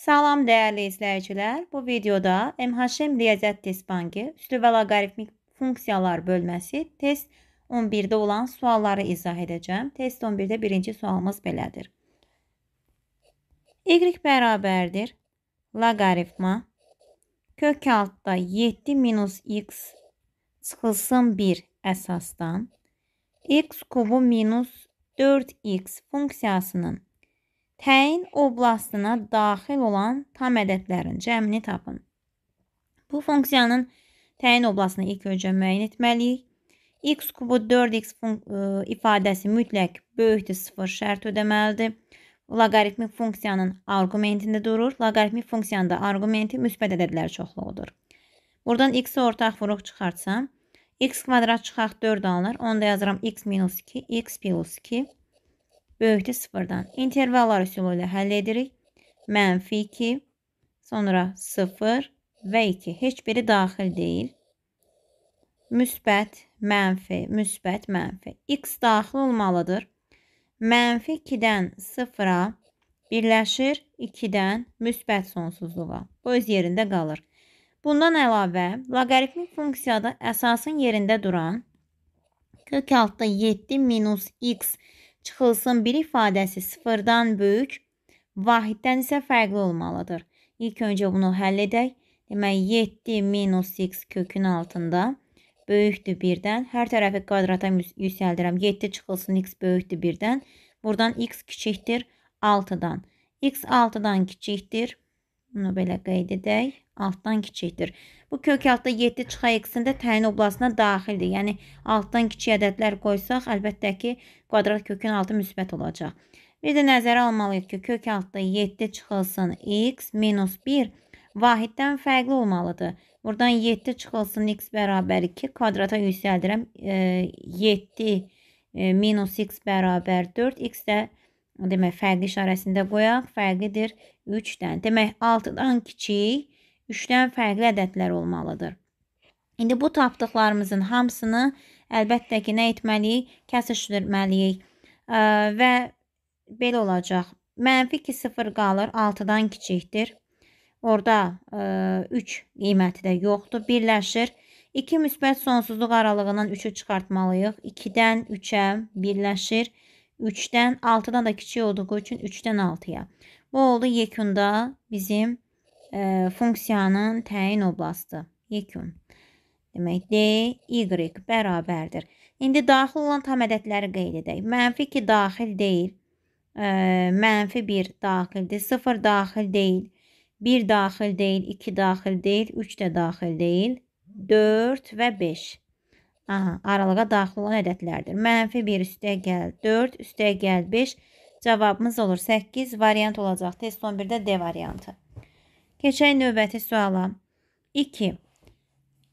Salam dəyərli izləyicilər, bu videoda MHM riyaziyyat test bankı üslü və loqaritmik funksiyalar bölməsi test 11-də olan sualları izah edəcəm. Test 11-də birinci sualımız belədir. Y bərabərdir loqaritma kök altda 7 minus x çıxılsın 1 əsasdan x kubu minus 4x funksiyasının təyin oblastına daxil olan tam ədədlərin cəmini tapın. Bu funksiyanın təyin oblastını ilk öncə müəyyən etməliyik. x kubu 4x e, ifadəsi mütləq böyükdür 0 şərt ödəməlidir. Loqaritmik funksiyanın arqumentində durur. Loqaritmik funksiyanda arqumenti müsbət ədədlər çoxluğudur. Buradan x-i ortaq vuruq çıxartsam, x kvadrat çıxaq 4 alınır. Onda yazıram x minus 2, x plus 2 böyükdür sıfırdan. İntervallar üsulu ilə həll edirik. Mənfi 2, sonra 0 və 2. Heç biri daxil deyil. Müsbət, mənfi, müsbət, mənfi. X daxil olmalıdır. Mənfi 2-dən 0-a birləşir 2-dən müsbət sonsuzluğa. Bu öz yerində qalır. Bundan əlavə, loqaritmik funksiyada əsasın yerində duran 46-da 7 minus x çıxılsın bir ifadəsi sıfırdan böyük, vahiddən isə fərqli olmalıdır. İlk öncə bunu həll edək. Demək 7 minus x kökün altında böyükdür 1-dən. Hər tərəfi kvadrata yüksəldirəm. 7 çıxılsın x böyükdür 1-dən. Buradan x kiçikdir 6-dan. x 6-dan kiçikdir. Bunu belə qeyd edək. 6-dan kiçikdir. Bu kök altda 7 çıxa x-də təyin oblasına daxildir. Yəni, altdan kiçik ədədlər qoysaq, əlbəttə ki, kvadrat kökün altı müsbət olacaq. Bir də nəzərə almalıyıq ki, kök altda 7 çıxılsın x minus 1 vahiddən fərqli olmalıdır. Buradan 7 çıxılsın x bərabər 2, kvadrata yüksəldirəm. E, 7 e, minus x bərabər 4, x də demək, fərqli işarəsində qoyaq, fərqlidir 3-dən. Demək, 6-dan kiçik 3-dən fərqli ədədlər olmalıdır. İndi bu tapdıqlarımızın hamısını əlbəttə ki, nə etməliyik? Kəsişdirməliyik. E, və belə olacaq. Mənfi 2 sıfır qalır, 6-dan kiçikdir. Orada 3 e, qiyməti də yoxdur. Birləşir. 2 müsbət sonsuzluq aralığından 3-ü çıxartmalıyıq. 2-dən 3-ə birləşir. 3-dən 6-dan da kiçik olduğu üçün 3-dən 6-ya. Bu oldu yekunda bizim e, funksiyanın təyin oblastı. Yekun. Demək D, Y bərabərdir. İndi daxil olan tam ədədləri qeyd edək. Mənfi 2 daxil deyil. E, mənfi 1 daxildir. 0 daxil deyil. 1 daxil deyil. 2 daxil deyil. 3 də daxil deyil. 4 və 5. Aha, aralığa daxil olan ədədlərdir. Mənfi 1 üstə gəl 4, üstə gəl 5. Cavabımız olur 8. Variant olacaq. Test 11-də D variantı. Keçək növbəti suala. 2.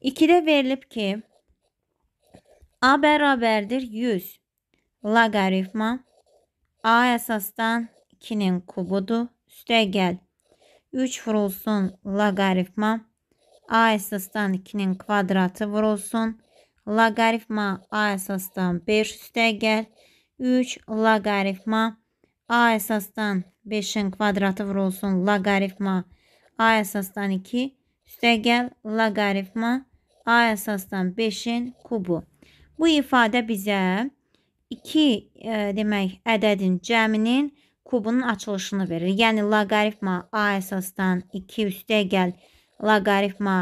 2-də verilib ki, A bərabərdir 100. Loqaritma A əsasdan 2-nin kubudur. Üstəgəl 3 vurulsun loqaritma. A əsasdan 2-nin kvadratı vurulsun. Loqaritma A əsasdan 5 üstəgəl 3 loqaritma A əsasdan 5-in kvadratı vurulsun. Loqaritma A A əsasdan 2 üstəgəl loqaritma A əsasdan 5-in kubu. Bu ifadə bizə 2 e, demək ədədin cəminin kubunun açılışını verir. Yəni loqaritma A əsasdan 2 üstəgəl loqaritma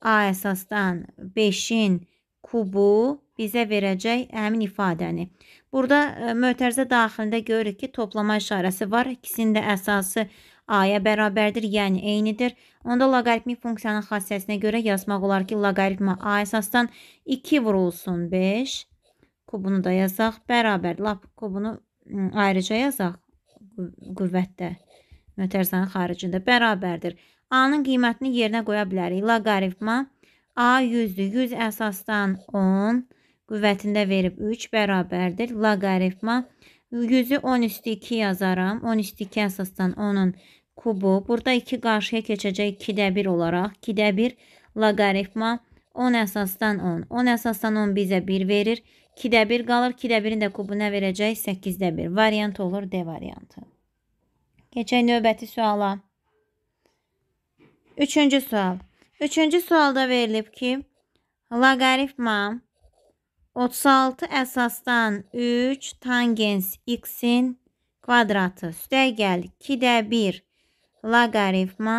A əsasdan 5-in kubu bizə verəcək həmin ifadəni. Burada e, mötərizə daxilində görürük ki, toplama işarəsi var. İkisinin də əsası A-ya bərabərdir, yəni eynidir. Onda loqaritmik funksiyanın xassəsinə görə yazmaq olar ki, loqaritma A əsasdan 2 vurulsun 5. Kubunu da yazaq. Bərabər lap kubunu ayrıca yazaq qüvvətdə. Mötərzənin xaricində bərabərdir. A-nın qiymətini yerinə qoya bilərik. Loqaritma A 100-dür. 100 əsasdan 10 qüvvətində verib 3 bərabərdir. Loqaritma A 100-ü 10 üstü 2 yazaram. 10 üstü 2 əsasdan 10-un kubu. Burada 2 qarşıya keçəcək 2-də 1 olaraq. 2-də 1 loqaritma 10 əsasdan 10. 10 əsasdan 10 bizə 1 verir. 2-də 1 qalır. 2-də 1-in də kubu nə verəcək? 8-də 1. Variant olur D variantı. Keçək növbəti suala. Üçüncü sual. Üçüncü sualda verilib ki, loqaritma 36 əsasdan 3 tangens x-in kvadratı üstəgəl 2-də 1 loqaritma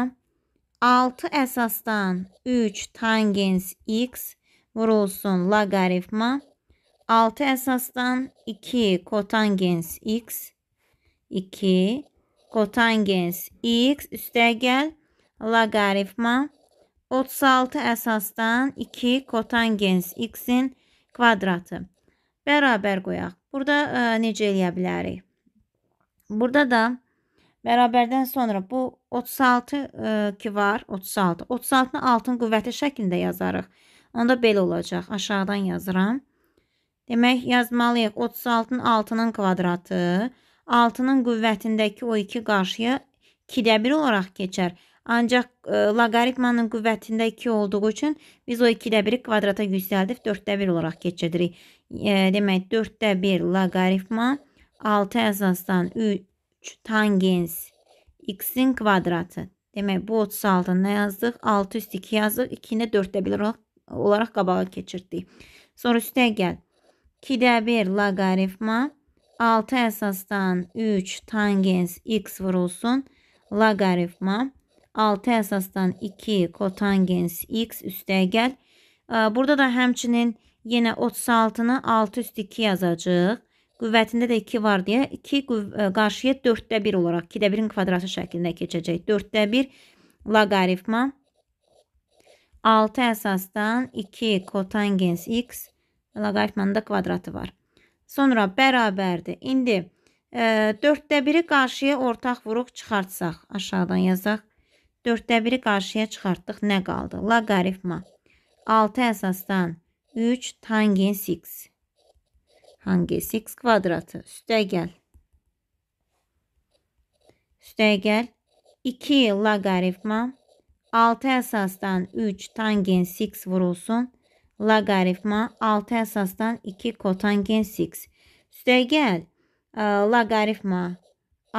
6 əsasdan 3 tangens x vurulsun loqaritma 6 əsasdan 2 kotangens x 2 kotangens x üstəgəl loqaritma 36 əsasdan 2 kotangens x-in kvadratı bərabər qoyaq. Burada ə, e, necə eləyə bilərik? Burada da bərabərdən sonra bu 36 ə, e, ki var, 36. 36-nı altın qüvvəti şəklində yazarıq. Onda belə olacaq. Aşağıdan yazıram. Demək yazmalıyıq 36-nın altının kvadratı, altının qüvvətindəki o 2 qarşıya 2-də 1 olaraq keçər. Ancaq e, loqaritmanın qüvvətində 2 olduğu üçün biz o 2-də 1-i kvadrata yüksəldib 4-də 1 olaraq keçiririk. E, demək 4-də 1 loqaritma 6 əsasdan 3 tangens x-in kvadratı. Demək bu 36-nı nə yazdıq? 6 üst 2 yazdıq. 2-ni 4-də 1 olaraq, olaraq qabağa keçirdik. Sonra üstə gəl. 2-də 1 loqaritma 6 əsasdan 3 tangens x vurulsun. Loqaritma 6 əsasdan 2 kotangens x üstəgəl. Burada da həmçinin yenə 36-nı 6 üst 2 yazacağıq. Qüvvətində də 2 var deyə 2 e, qarşıya 4də 1 olaraq 2də 1-in kvadratı şəklində keçəcək. 4də 1 loqaritma 6 əsasdan 2 kotangens x loqaritmanın da kvadratı var. Sonra bərabərdir. İndi 4də e, 1-i qarşıya ortaq vuruq çıxartsaq, aşağıdan yazaq. 4də 1-i qarşıya çıxartdıq. Nə qaldı? Loqaritma. 6 əsasdan 3 tangens x. Hangens x kvadratı. Üstə gəl. Üstə gəl. 2 loqaritma. 6 əsasdan 3 tangens x vurulsun. Loqaritma 6 əsasdan 2 kotangens x. Üstə gəl. Loqaritma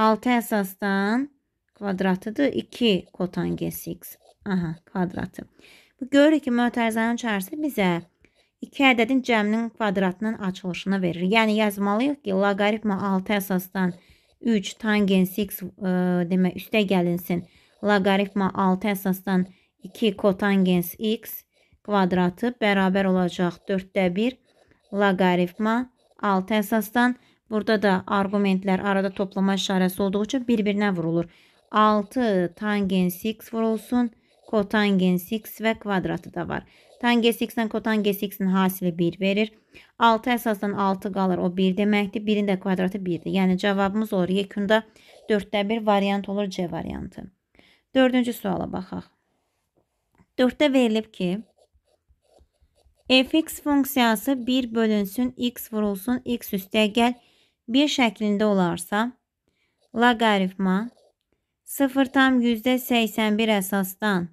6 əsasdan 3 kvadratıdır. 2 kotangens x. Aha, kvadratı. Bu görürük ki, mötərizənin içərisi bizə iki ədədin cəminin kvadratının açılışını verir. Yəni yazmalıyıq ki, loqaritma 6 əsasdan 3 tangens x e, demək üstə gəlinsin. Loqaritma 6 əsasdan 2 kotangens x kvadratı bərabər olacaq 4-də 1 loqaritma 6 əsasdan burada da arqumentlər arada toplama işarəsi olduğu üçün bir-birinə vurulur. 6 tangens x var olsun. Kotangens x ve kvadratı da var. Tangens x'den kotangens x'in hasili 1 verir. 6 əsasən 6 qalır. O 1 deməkdir. 1-in də kvadratı 1-dir. Yəni cavabımız olur. Yekunda 4-də 1 variant olur C variantı. 4-cü suala baxaq. 4-də verilib ki, fx funksiyası 1 bölünsün, x vurulsun, x üstə gəl 1 şəklində olarsa, loqaritma 0 tam %81 əsasdan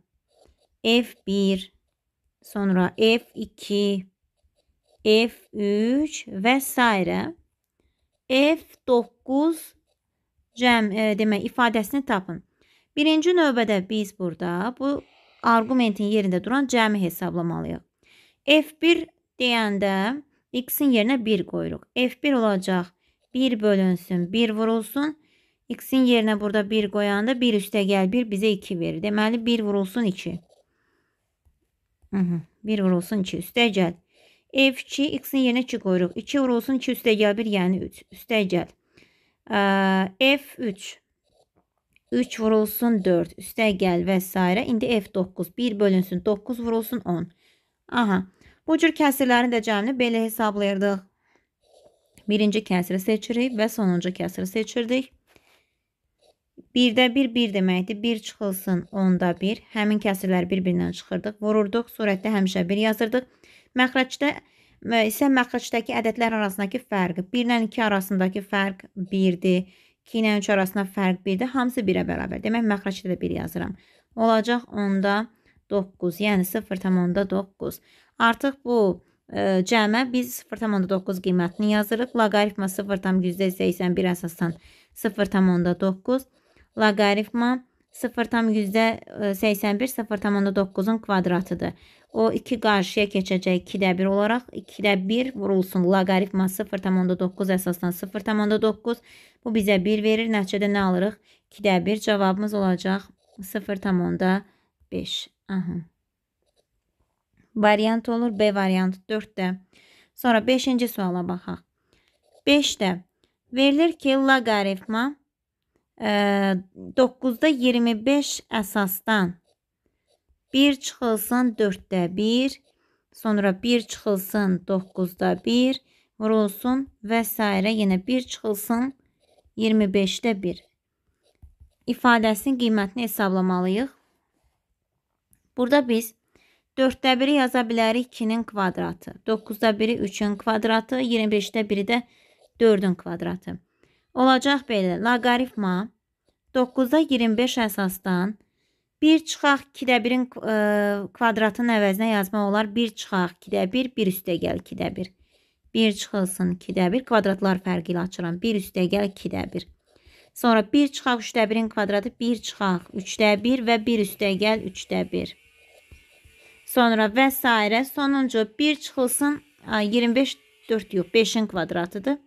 F1 sonra F2 F3 və s. F9 cəm e, demək ifadəsini tapın. Birinci növbədə biz burada bu arqumentin yerində duran cəmi hesablamalıyıq. F1 deyəndə x-in yerinə 1 qoyuruq. F1 olacaq 1 bölünsün, 1 vurulsun. X'in yerine burada 1 koyanda 1 üste gel 1 bize 2 verir. demeli 1 vurulsun 2. Hı 1 vurulsun 2 üstə gel. F2 X'in yerine 2 koyuruq. 2 vurulsun 2 üstə gel 1 yani 3 üstə gel. Ee, F3 3 vurulsun 4 üstə gel vesaire. s. İndi F9 1 bölünsün 9 vurulsun 10. Aha. Bu cür kəsirlərin də cəmini belə hesablayırdıq. Birinci kəsiri seçirik və sonuncu kəsiri seçirdik. Birdə bir bir deməkdir. Bir çıxılsın onda bir. Həmin kəsirləri bir-birindən çıxırdıq. Vururduq. Surətdə həmişə bir yazırdıq. Məxrəcdə isə məxrəcdəki ədədlər arasındakı fərq. 1 ilə 2 arasındakı fərq 1-dir. 2 ilə 3 arasında fərq 1-dir. Hamısı 1-ə bərabər. Demək məxrəcdə də 1 yazıram. Olacaq onda 9, yəni 0.9. Artıq bu ə, e, cəmə biz 0.9 qiymətini yazırıq. Loqaritma 0.181 əsasən 0.9 loqaritma 0,81-0,9-un e, kvadratıdır. O 2 qarşıya keçəcək 2-də 1 olaraq. 2-də 1 vurulsun. Loqaritma 0,9 əsasən 0,9. Bu bizə 1 verir. Nəticədə nə alırıq? 2-də 1 cavabımız olacaq 0,5. Aha. Variant olur B variantı 4-də. Sonra 5-ci suala baxaq. 5-də verilir ki, loqaritma 9-da 25 əsasdan 1 çıxılsın 4-də 1, sonra 1 çıxılsın 9-da 1, vurulsun və s. yenə 1 çıxılsın 25-də 1. İfadəsinin qiymətini hesablamalıyıq. Burada biz 4-də 1-i yaza bilərik 2-nin kvadratı, 9-da 1-i 3-ün kvadratı, 25-də 1-i də 4-ün kvadratı. Olacaq belə, loqaritma 9-da 25 əsasdan 1 çıxaq 2-də 1-in e, kvadratının əvəzinə yazmaq olar. 1 çıxaq 2-də 1, 1 üstə gəl 2-də 1. 1 çıxılsın 2-də 1, kvadratlar fərqi ilə açıram. 1 üstə gəl 2-də 1. Sonra 1 çıxaq 3-də 1-in kvadratı 1 çıxaq 3-də 1 və 1 üstə gəl 3-də 1. Sonra və s. sonuncu 1 çıxılsın 25 4 yox 5-in kvadratıdır.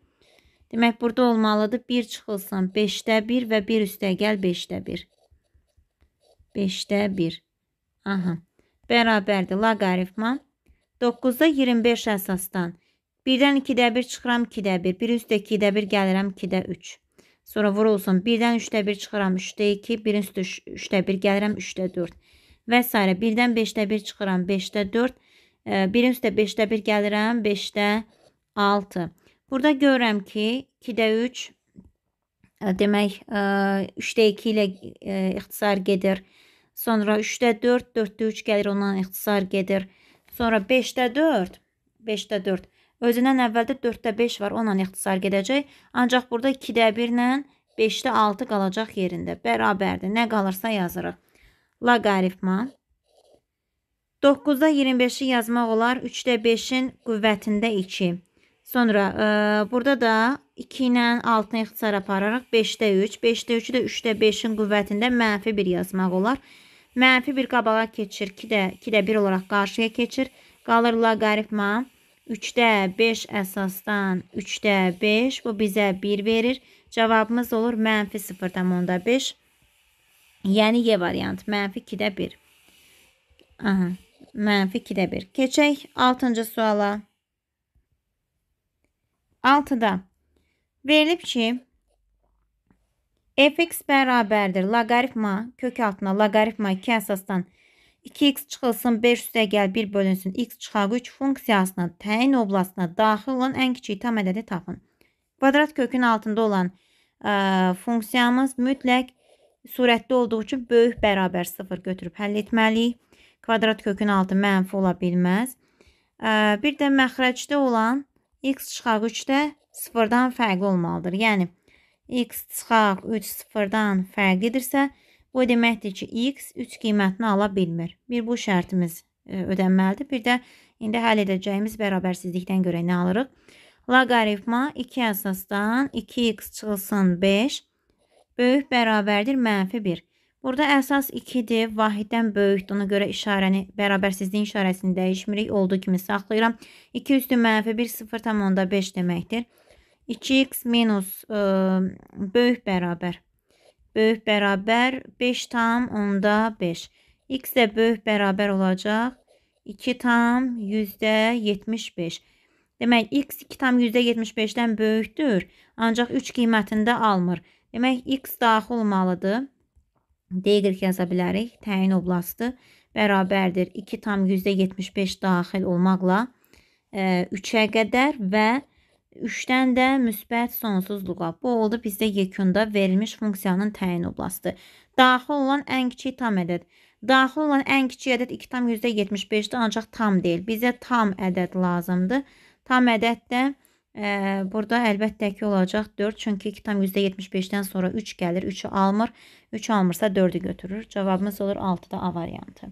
Demək burada olmalıdır 1 çıxılsın 5-də 1 və 1 üstə gəl 5-də 1. 5-də 1. Aha. Bərabərdir loqaritma. 9-da 25 əsasdan. 1-dən 2-də 1 çıxıram 2-də 1. 1 üstə 2-də 1 gəlirəm 2-də 3. Sonra vurulsun 1-dən 3-də 1 çıxıram 3-də 2. 1 üstə 3-də 1 gəlirəm 3-də 4. Və s. 1-dən 5-də 1 çıxıram 5-də 4. 1 üstə 5-də 1 gəlirəm 5-də 6. Burada görürəm ki, 2-də 3 e, demək 3-də e, 2 ilə e, ixtisar gedir. Sonra 3-də 4, 4-də 3 gəlir, ondan ixtisar gedir. Sonra 5-də 4, 5-də 4. Özündən əvvəldə 4-də 5 var, onunla ixtisar gedəcək. Ancaq burada 2-də 1 ilə 5-də 6 qalacaq yerində. Bərabərdir. Nə qalırsa yazırıq. Loqaritma. 9-da 25-i yazmaq olar. 3-də 5-in qüvvətində 2. Sonra e, burada da 2 ilə 6-nı ixtisar apararaq 5-də 3. 5-də 3-ü də 3-də 5-in qüvvətində mənfi 1 yazmaq olar. Mənfi 1 qabağa keçir, 2-də 2-də 1 olaraq qarşıya keçir. Qalır loqaritma. 3-də 5 əsasdan 3-də 5 bu bizə 1 verir. Cavabımız olur mənfi 0,5. Yəni Y variant mənfi 2-də 1. Aha, mənfi 2-də 1. Keçək 6-cı suala. 6-da verilib ki, fx bərabərdir loqaritma kök altına loqaritma 2 əsasdan 2x çıxılsın 5 üstə gəl 1 bölünsün x çıxaq 3 funksiyasına təyin oblasına daxil olan ən kiçik tam ədədi tapın. Kvadrat kökün altında olan ə, e, funksiyamız mütləq surətdə olduğu üçün böyük bərabər 0 götürüb həll etməliyik. Kvadrat kökün altı mənfi ola bilməz. Ə, e, bir də məxrəcdə olan x çıxaq 3-də 0-dan fərqli olmalıdır. Yəni, x çıxaq 3 0-dan fərqlidirsə, bu deməkdir ki, x 3 qiymətini ala bilmir. Bir bu şərtimiz e, ödənməlidir. Bir də indi həll edəcəyimiz bərabərsizlikdən görə nə alırıq? Loqaritma 2 əsasdan 2x çıxılsın 5, böyük bərabərdir mənfi 1. Burada əsas 2-dir. Vahiddən böyükdür. Ona görə işarəni, bərabərsizliyin işarəsini dəyişmirik. Olduğu kimi saxlayıram. 2 üstü mənfi 1, 0 tam onda 5 deməkdir. 2x minus ə, e, böyük bərabər. Böyük bərabər 5 tam onda 5. X də böyük bərabər olacaq. 2 tam yüzdə 75. Demək, x 2 tam yüzdə 75-dən böyükdür. Ancaq 3 qiymətində almır. Demək, x daxil olmalıdır. Deyirik yaza bilərik. Təyin oblastı bərabərdir 2 tam %75 daxil olmaqla 3-ə e, qədər və 3-dən də müsbət sonsuzluğa. Bu oldu bizdə yekunda verilmiş funksiyanın təyin oblastı. Daxil olan ən kiçik tam ədəd. Daxil olan ən kiçik ədəd 2 tam %75-dir, ancaq tam deyil. Bizə tam ədəd lazımdır. Tam ədəd də Burada əlbəttə ki olacaq 4 çünki 2,75-dən sonra 3 gəlir 3-ü almır 3 almırsa 4-ü götürür cavabımız olur 6-da A variantı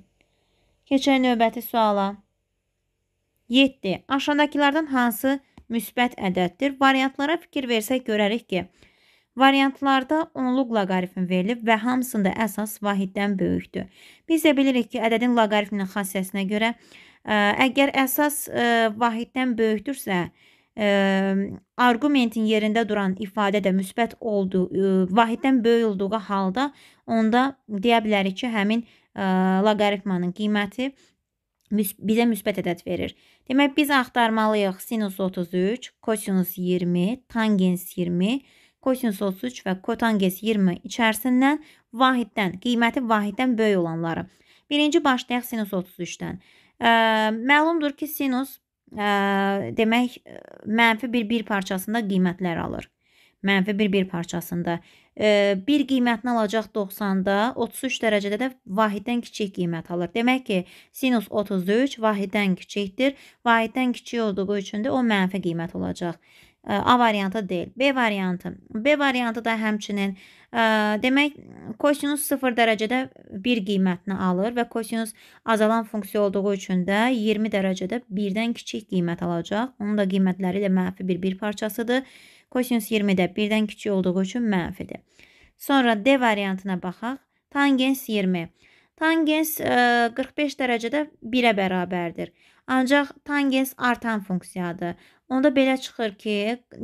Keçək növbəti suala 7. Aşağıdakılardan hansı müsbət ədəddir? Variantlara fikir versək görərik ki Variantlarda onluq loqaritmi verilib və hamısında əsas vahiddən böyükdür. Biz də bilirik ki ədədin loqaritminin xassəsinə görə ə, əgər əsas ə, vahiddən böyükdürsə arqumentin yerində duran ifadə də müsbət olduğu, vahiddən böyük olduğu halda onda deyə bilərik ki, həmin loqaritmanın qiyməti bizə müsbət ədəd verir. Demək biz axtarmalıyıq sinus 33, kosinus 20, tangens 20, kosinus 33 və kotangens 20 içərisindən vahiddən, qiyməti vahiddən böyük olanları. Birinci başlayaq sinus 33-dən. Məlumdur ki, sinus ə, demək mənfi bir bir parçasında qiymətlər alır. Mənfi bir bir parçasında ə, bir qiymətini alacaq 90-da, 33 dərəcədə də vahiddən kiçik qiymət alır. Demək ki, sinus 33 vahiddən kiçikdir. Vahiddən kiçik olduğu üçün də o mənfi qiymət olacaq. A variantı deyil. B variantı. B variantı da həmçinin Demək, kosinus 0 dərəcədə 1 qiymətini alır və kosinus azalan funksiya olduğu üçün də 20 dərəcədə 1-dən kiçik qiymət alacaq. Onun da qiymətləri də mənfi bir bir parçasıdır. Kosinus 20 də 1-dən kiçik olduğu üçün mənfidir. Sonra D variantına baxaq. Tangens 20. Tangens 45 dərəcədə 1-ə bərabərdir. Ancaq tangens artan funksiyadır. Onda belə çıxır ki,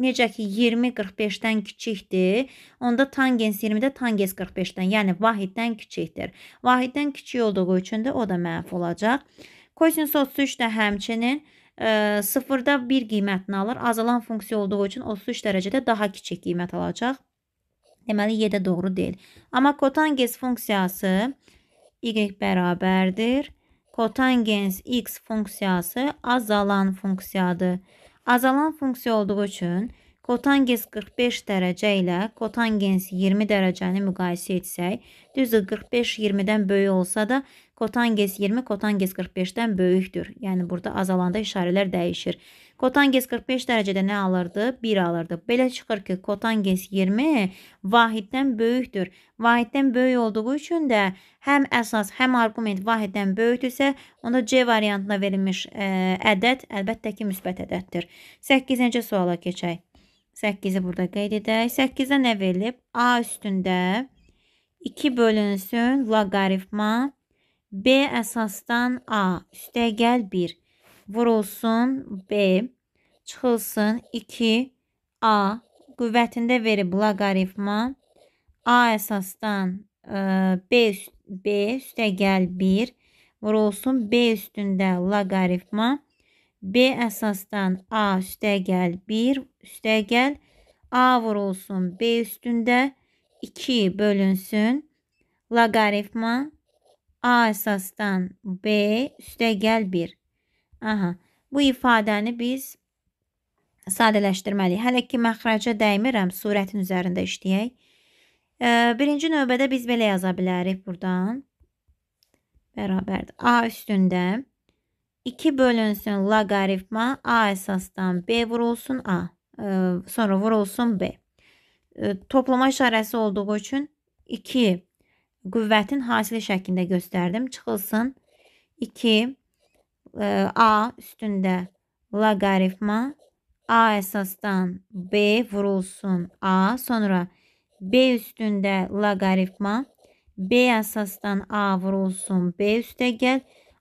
necə ki 20 45-dən kiçikdir, onda tangens 20-də tangens 45-dən, yəni vahiddən kiçikdir. Vahiddən kiçik olduğu üçün də o da mənfi olacaq. Kosinus 33 də həmçinin ə, e, sıfırda 1 qiymətini alır. Azalan funksiya olduğu üçün 33 dərəcədə daha kiçik qiymət alacaq. Deməli, y də doğru deyil. Amma kotangens funksiyası y bərabərdir. Kotangens x funksiyası azalan funksiyadır. Azalan funksiya olduğu üçün kotangens 45 dərəcə ilə kotangens 20 dərəcəni müqayisə etsək, düzdür 45 20-dən böyük olsa da kotangens 20 kotangens 45-dən böyükdür. Yəni burada azalanda işarələr dəyişir. Kotanges 45 dərəcədə nə alırdı? 1 alırdı. Belə çıxır ki, kotanges 20 vahiddən böyükdür. Vahiddən böyük olduğu üçün də həm əsas, həm arqument vahiddən böyükdürsə, onda C variantına verilmiş ə, e, ədəd əlbəttə ki, müsbət ədəddir. 8-ci suala keçək. 8-i burada qeyd edək. 8-də nə verilib? A üstündə 2 bölünsün loqaritma B əsasdan A üstə gəl 1 vurulsun B, çıxılsın 2 A qüvvətində verib loqaritma A əsasdan ə, e, B, B üstəgəl 1 vurulsun B üstündə loqaritma B əsasdan A üstəgəl 1 üstəgəl A vurulsun B üstündə 2 bölünsün loqaritma A əsasdan B üstəgəl 1 Aha. Bu ifadəni biz sadələşdirməliyik. Hələ ki məxrəcə dəymirəm, surətin üzərində işləyək. E, birinci növbədə biz belə yaza bilərik burdan. Bərabərdir. A üstündə 2 bölünsün loqaritma A əsasdan B vurulsun A. E, sonra vurulsun B. E, toplama işarəsi olduğu üçün 2 qüvvətin hasili şəklində göstərdim. Çıxılsın 2 Ee, A üstünde logaritma A esasdan B vurulsun A sonra B üstünde logaritma B esasdan A vurulsun B üste gel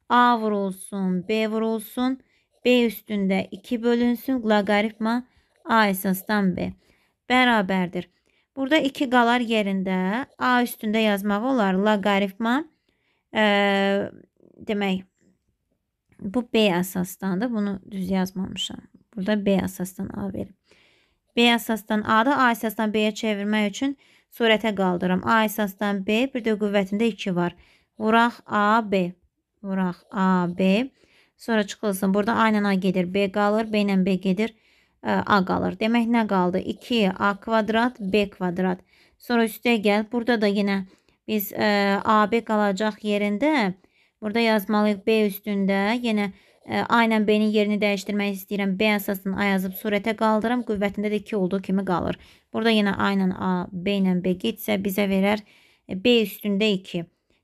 A vurulsun B vurulsun B üstünde 2 bölünsün logaritma A esasdan B beraberdir. Burada 2 qalar yerində A üstündə yazmaq olar logaritma e, ee, demək Bu B əsasdandır. Bunu düz yazmamışam. Burada B əsasdan A verim. B əsasdan A-da A əsasdan B-yə çevirmək üçün sürətə qaldıram. A əsasdan B, bir də qüvvətində 2 var. Vuraq A, B. Vuraq A, B. Sonra çıxılsın. Burada A ilə A gedir. B qalır. B ilə B gedir. A qalır. Demək nə qaldı? 2 A kvadrat, B kvadrat. Sonra üstə gəl. Burada da yenə biz ə, AB qalacaq yerində Burada yazmalıyıq B üstündə. Yenə ə, A ilə B-nin yerini dəyişdirmək istəyirəm. B əsasını A yazıb sürətə qaldırım. Qüvvətində də 2 olduğu kimi qalır. Burada yenə A ilə A, B ilə B getsə bizə verər e, B üstündə 2.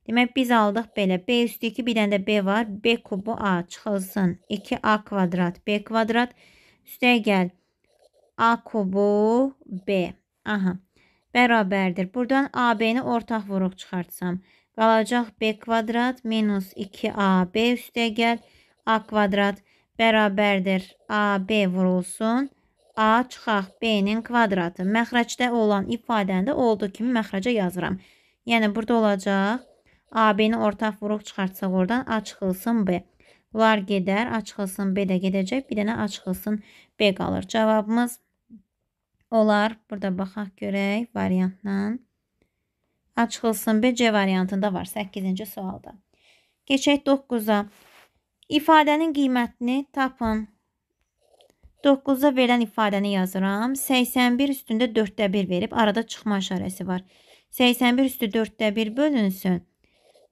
Demək biz aldıq belə. B üstü 2 bir dənə də B var. B kubu A çıxılsın. 2A kvadrat B kvadrat. Üstəyə gəl. A kubu B. Aha. Bərabərdir. Buradan AB-ni ortaq vuruq çıxartsam qalacaq b kvadrat minus 2ab üstəgəl a kvadrat bərabərdir ab vurulsun a çıxaq b-nin kvadratı. Məxrəcdə olan ifadəni də olduğu kimi məxrəcə yazıram. Yəni burada olacaq AB-ni ortaq vurub çıxartsaq oradan A çıxılsın B. Bunlar gedər, A çıxılsın B də gedəcək. Bir dənə A çıxılsın B qalır. Cavabımız olar. Burada baxaq görək variantla açılsın. B C variantında var 8-ci sualda. Keçək 9-a. İfadənin qiymətini tapın. 9-da verilən ifadəni yazıram. 81 üstündə 4-də 1 verib arada çıxma işarəsi var. 81 üstü 4-də 1 bölünsün.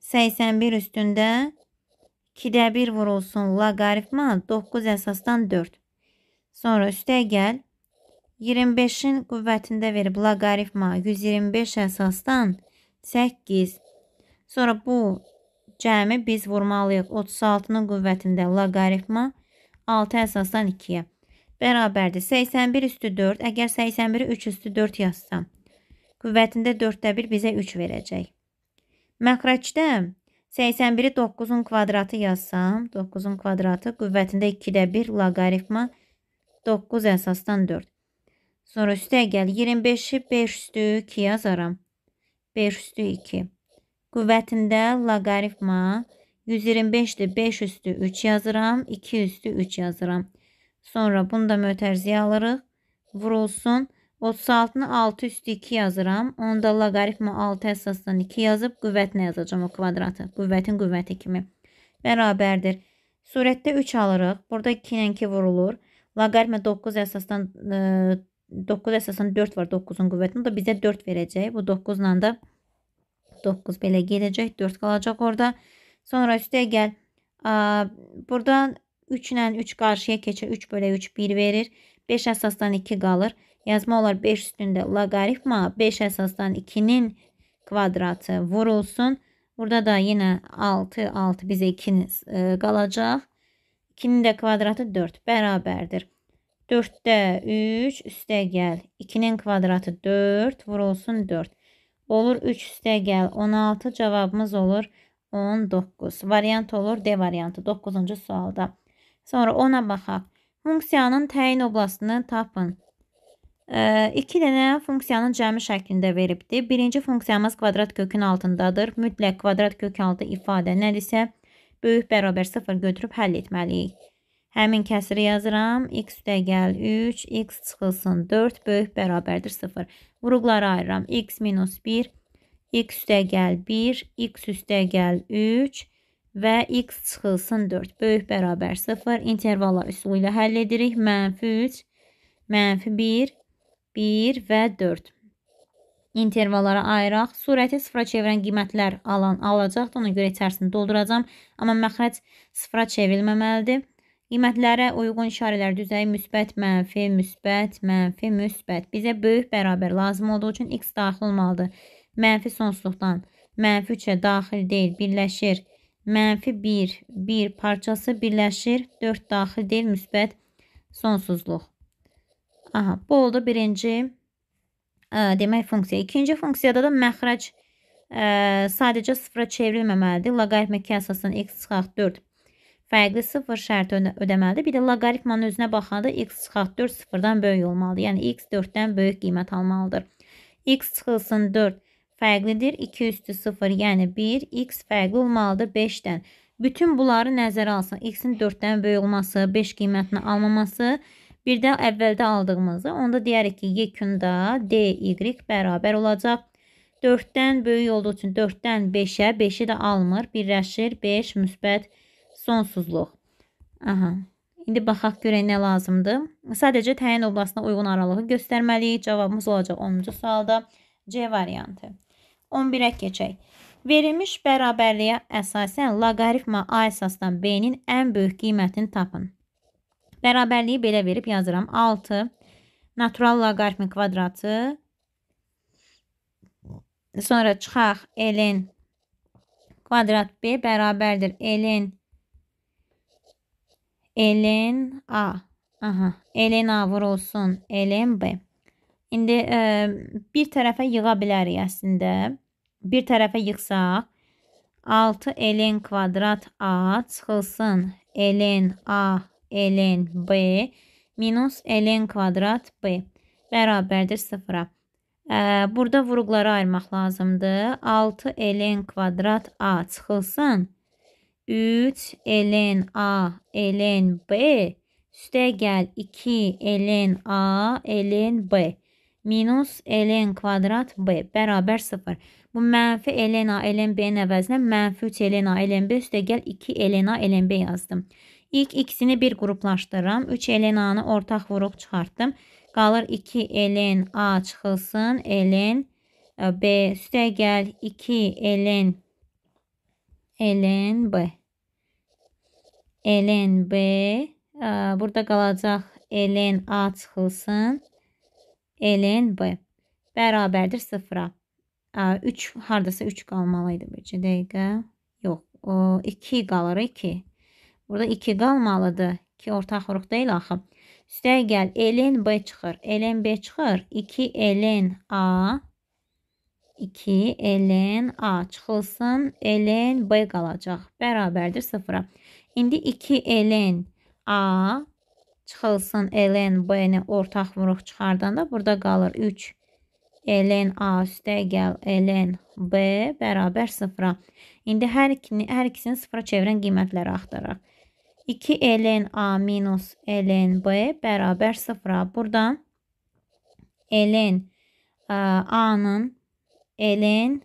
81 üstündə 2-də 1 vurulsun. Loqaritma 9 əsasdan 4. Sonra üstə gəl. 25-in qüvvətində verib loqaritma 125 əsasdan 4. 8. Sonra bu cəmi biz vurmalıyıq. 36-nın qüvvətində loqaritma 6 əsasdan 2-yə. Bərabərdir. 81 üstü 4. Əgər 81-i 3 üstü 4 yazsam, qüvvətində 4-də 1 bizə 3 verəcək. Məxrəcdə 81-i 9-un kvadratı yazsam, 9-un kvadratı qüvvətində 2-də 1 loqaritma 9 əsasdan 4. Sonra üstə gəl 25-i 5 üstü 2 yazaram. 1 üstü 2. Qüvvətində loqaritma 125-dir. 5 üstü 3 yazıram. 2 üstü 3 yazıram. Sonra bunu da mötəriziyə alırıq. Vurulsun. 36-nı 6 üstü 2 yazıram. Onda loqaritma 6 əsasdan 2 yazıb qüvvətinə yazacağam o kvadratı. Qüvvətin qüvvəti kimi. Bərabərdir. Surətdə 3 alırıq. Burada 2 ilə 2 vurulur. Loqaritma 9 əsasdan 9 əsasən 4 var 9-un qüvvətində. O da bizə 4 verəcək. Bu 9 ilə da 9 belə gedəcək. 4 qalacaq orada. Sonra üstəyə gəl. Buradan 3 ilə 3 qarşıya keçir. 3 bölə 3 1 verir. 5 əsasdan 2 qalır. Yazma olar 5 üstündə loqaritma 5 əsasdan 2-nin kvadratı vurulsun. Burada da yenə 6, 6 bizə 2 e, qalacaq. 2-nin də kvadratı 4 bərabərdir. 4-də 3 üstə gəl. 2-nin kvadratı 4 vurulsun 4. Olur 3 üstə gəl. 16 cavabımız olur 19. Variant olur D variantı 9-cu sualda. Sonra 10-a baxaq. Funksiyanın təyin oblastını tapın. 2 dənə funksiyanın cəmi şəklində veribdir. Birinci funksiyamız kvadrat kökün altındadır. Mütləq kvadrat kök altı ifadə nədirsə, böyük bərabər 0 götürüb həll etməliyik. Həmin kəsiri yazıram. X üstəgəl 3, X çıxılsın 4, böyük bərabərdir 0. Vuruqları ayıram. X minus 1, X üstəgəl 1, X üstəgəl 3 və X çıxılsın 4, böyük bərabər 0. İntervalla üsulu ilə həll edirik. Mənfi 3, mənfi 1, 1 və 4 intervallara ayıraq. Surəti sıfıra çevirən qiymətlər alan alacaqdır. Ona görə içərisini dolduracam. Amma məxrəc sıfıra çevrilməməlidir. Qiymətlərə uyğun işarələr düzəyi müsbət, mənfi, müsbət, mənfi, müsbət. Bizə böyük bərabər lazım olduğu üçün x daxil olmalıdır. Mənfi sonsuzluqdan, mənfi 3-ə daxil deyil, birləşir. Mənfi 1, 1 parçası birləşir, 4 daxil deyil, müsbət sonsuzluq. Aha, bu oldu birinci ə, e, demək funksiya. İkinci funksiyada da məxrəc ə, e, sadəcə sıfıra çevrilməməlidir. Loqaritmik əsasından x çıxaq 4 fərqli 0 şərti ödəməlidir. Bir də loqaritmanın özünə baxanda x çıxart 4 sıfırdan böyük olmalıdır. Yəni x 4-dən böyük qiymət almalıdır. x çıxılsın 4 fərqlidir. 2 üstü 0 yəni 1, x fərqli olmalıdır 5-dən. Bütün bunları nəzərə alsın. x-in 4-dən böyük olması, 5 qiymətini almaması, bir də əvvəldə aldığımızı, onda deyərik ki, yekunda dy bərabər olacaq. 4-dən böyük olduğu üçün 4-dən 5-ə, 5-i də almır, birləşir 5 müsbət 1 sonsuzluq. Aha. İndi baxaq görək nə lazımdır. Sadəcə təyin oblasına uyğun aralığı göstərməliyik. Cavabımız olacaq 10-cu sualda C variantı. 11-ə keçək. Verilmiş bərabərliyə əsasən loqaritma A əsasdan B-nin ən böyük qiymətini tapın. Bərabərliyi belə verib yazıram. 6 natural loqaritmin kvadratı sonra çıxaq ln kvadrat B bərabərdir ln Elen A. Aha. Elen A vurulsun. Elen B. İndi ə, e, bir tərəfə yığa bilərik əslində. Bir tərəfə yıxsaq 6 ln kvadrat A çıxılsın ln A ln B minus ln kvadrat B bərabərdir 0-a. E, burada vuruqları ayırmaq lazımdır. 6 ln kvadrat A çıxılsın 3 ln a ln b üste gel 2 ln a ln b minus ln kvadrat b beraber 0. Bu mənfi ln a ln b-nin əvəzinə mənfi 3 ln a ln b üstə gəl 2 ln a ln b yazdım. İlk ikisini bir qruplaşdırıram. 3 ln a'nı nı ortaq vuruq çıxartdım. Qalır 2 ln a çıxılsın ln e, b üstə gəl 2 ln b ln b. ln b burada qalacaq ln a çıxılsın. ln b bərabərdir 0-a. 3 hardasa 3 qalmalı idi bircə dəqiqə. Yox, o 2 qalır 2. Burada 2 qalmalıdır ki, ortaq huruf deyil axı. Üstəyə gəl ln b çıxır. ln b çıxır. 2 ln a 2 ln A çıxılsın. ln B qalacaq. Bərabərdir 0-a. İndi 2 ln A çıxılsın. ln B-ni ortaq vuruq çıxardanda burada qalır 3 ln A üstə gəl ln B bərabər 0-a. İndi hər, ikini, hər ikisini 0-a çevirən qiymətləri axtaraq. 2 ln A minus ln B bərabər 0-a. Buradan ln A-nın L-in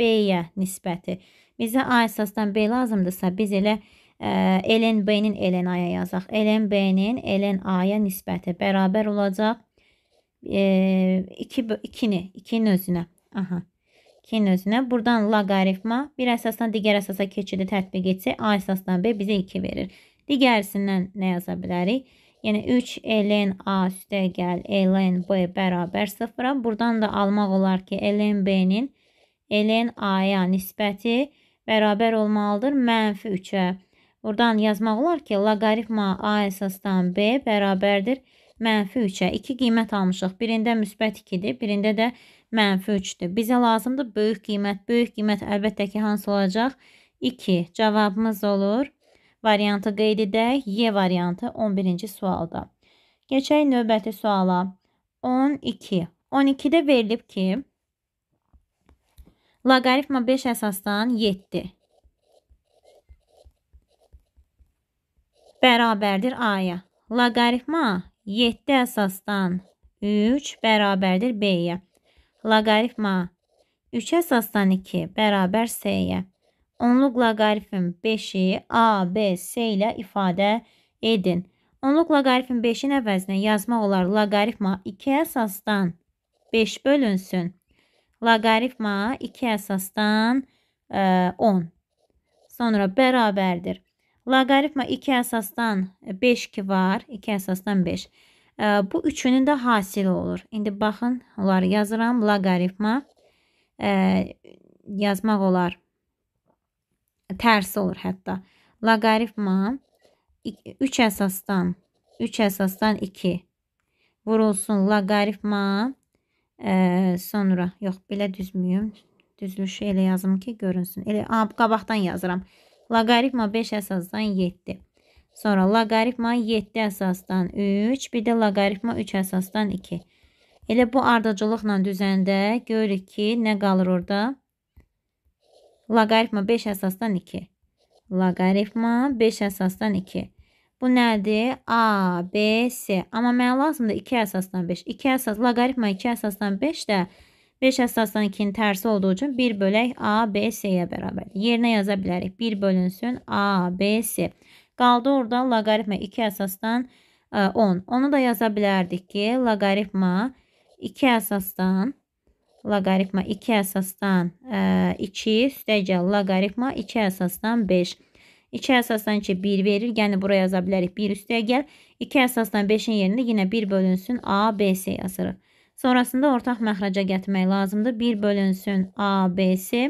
B-yə nisbəti. Bizə A əsasdan B lazımdırsa, biz elə ə, e, ln B-nin ln A-ya yazaq. ln B-nin ln A-ya nisbəti bərabər olacaq. E, 2 2-ni, 2-nin özünə. Aha. 2-nin özünə. Burdan loqaritma bir əsasdan digər əsasa keçidi tətbiq etsə, A əsasdan B bizə 2 verir. Digərisindən nə yaza bilərik? Yəni 3 ln a üstəgəl ln b bərabər 0-a. Burdan da almaq olar ki, ln b-nin ln a-ya nisbəti bərabər olmalıdır mənfi 3-ə. Buradan yazmaq olar ki, loqaritma a əsasdan b bərabərdir mənfi 3-ə. 2 qiymət almışıq. Birində müsbət 2-dir, birində də mənfi 3-dür. Bizə lazımdır böyük qiymət. Böyük qiymət əlbəttə ki, hansı olacaq? 2. Cavabımız olur variantı qeyd edək. Y variantı 11-ci sualda. Keçək növbəti suala. 12. 12-də verilib ki, loqaritma 5 əsasdan 7 bərabərdir A-ya. Loqaritma 7 əsasdan 3 bərabərdir B-yə. Loqaritma 3 əsasdan 2 bərabər C-yə. Onluqla qarifin 5-i A, B, C ilə ifadə edin. Onluq loqarifin 5-in əvəzinə yazmaq olar loqaritma 2 əsasdan 5 bölünsün. Loqaritma 2 əsasdan ə, e, 10. Sonra bərabərdir. Loqaritma 2 əsasdan 5 ki var, 2 əsasdan 5. Ə, e, bu üçünün də hasili olur. İndi baxın, onları yazıram. Loqaritma ə, e, yazmaq olar tərsi olur hətta. Loqaritma 3 əsasdan 3 əsasdan 2 vurulsun loqaritma e, sonra yox belə düzmüyüm. Düzülüşü elə yazım ki, görünsün. Elə a, qabaqdan yazıram. Loqaritma 5 əsasdan 7. Sonra loqaritma 7 əsasdan 3, bir də loqaritma 3 əsasdan 2. Elə bu ardıcılıqla düzəndə görürük ki, nə qalır orada? Loqaritma 5 əsasdan 2. Loqaritma 5 əsasdan 2. Bu nədir? A, B, C. Amma mənə lazımdır 2 əsasdan 5. 2 əsas, loqaritma 2 əsasdan 5 də 5 əsasdan 2-nin tərsi olduğu üçün 1 bölək A, B, C-yə bərabərdir. Yerinə yaza bilərik. 1 bölünsün A, B, C. Qaldı orada loqaritma 2 əsasdan 10. E, Onu da yaza bilərdik ki, loqaritma 2 əsasdan loqaritma 2 əsasdan 2 e, üstəgəl loqaritma 2 əsasdan 5. 2 əsasdan 2 1 verir. Yəni bura yaza bilərik 1 üstəgəl. 2 əsasdan 5-in yerində yenə 1 bölünsün A, B, C yazırıq. Sonrasında ortaq məxraca gətirmək lazımdır. 1 bölünsün A, B, C.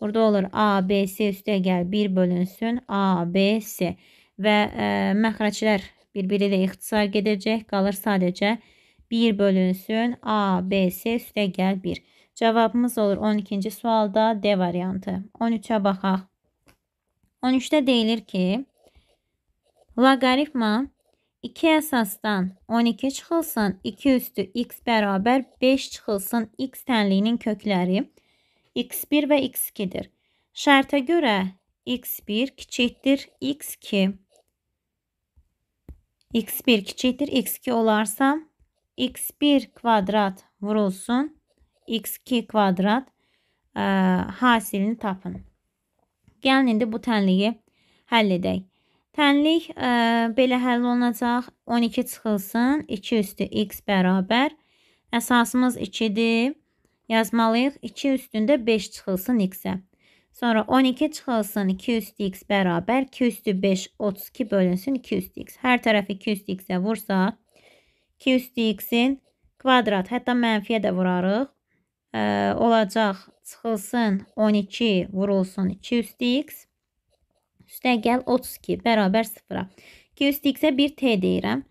Burada olur A, B, C üstəgəl 1 bölünsün A, B, C. Və ə, e, məxraclər bir-biri ilə ixtisar gedəcək. Qalır sadəcə 1. 1 bölünsün A, B, C süre gel 1. Cevabımız olur 12. sualda D variantı. 13'e baxaq. 13'də deyilir ki, loqaritma 2 əsasdan 12 çıxılsın, 2 üstü x bərabər 5 çıxılsın x tənliyinin kökləri x1 və x2-dir. Şərtə görə x1 kiçikdir x2. x1 kiçikdir x2 olarsa x1 kvadrat vurulsun. x2 kvadrat ə, e, hasilini tapın. Gəlin indi bu tənliyi həll edək. Tənlik ə, e, belə həll olunacaq. 12 çıxılsın. 2 üstü x bərabər. Əsasımız 2-dir. Yazmalıyıq. 2 üstündə 5 çıxılsın x-ə. Sonra 12 çıxılsın 2 üstü x bərabər. 2 üstü 5 32 bölünsün 2 üstü x. Hər tərəfi 2 üstü x-ə vursaq 2 üstü x-in kvadrat, hətta mənfiyə də vurarıq. E, olacaq, çıxılsın 12 vurulsun 2 üstü x. Üstə gəl 32 bərabər 0-a. 2 üstü x-ə 1t deyirəm.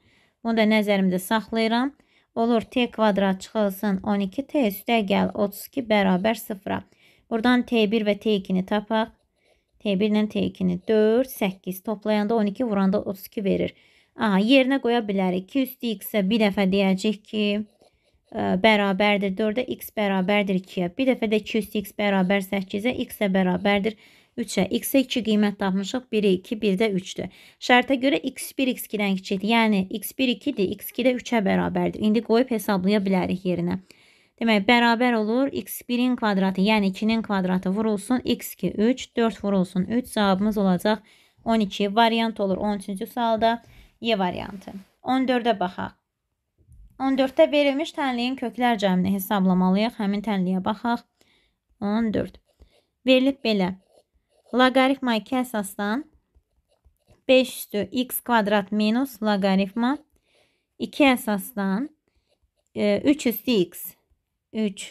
Bunu da nəzərimdə saxlayıram. Olur t kvadrat çıxılsın 12t üstə gəl 32 bərabər 0-a. Buradan t1 və t2-ni tapaq. T1 ilə T2-ni 4, 8 toplayanda 12 vuranda 32 verir. Aha, yerinə qoya bilərik. 2 üstü x-ə bir dəfə deyəcək ki, ə, e, bərabərdir 4-ə, x bərabərdir 2-yə. Bir dəfə də 2 üstü x bərabər 8-ə, x-ə bərabərdir 3-ə. x-ə 2 qiymət tapmışıq, 1-i 2, 1-də 3-dür. Şərtə görə x1 x2-dən kiçikdir. Yəni x1 2-dir, x2 də 3-ə bərabərdir. İndi qoyub hesablaya bilərik yerinə. Demək, bərabər olur x1-in kvadratı, yəni 2-nin kvadratı vurulsun, x2 3, 4 vurulsun 3, cavabımız olacaq 12. Variant olur 13-cü sualda. E variantı. 14-ə baxaq. 14-də verilmiş tənliyin köklər cəmini hesablamalıyıq. Həmin tənliyə baxaq. 14. Verilib belə. Loqaritma 2 əsasdan 5 üstü x kvadrat minus loqaritma 2 əsasdan 3 e, üstü x 3